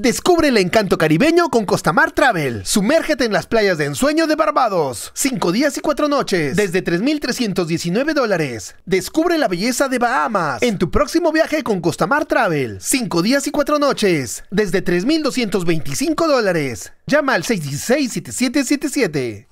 Descubre el encanto caribeño con Costamar Travel. Sumérgete en las playas de ensueño de Barbados. Cinco días y cuatro noches. Desde 3,319 dólares. Descubre la belleza de Bahamas. En tu próximo viaje con Costamar Travel. Cinco días y cuatro noches. Desde 3,225 dólares. Llama al 616-7777.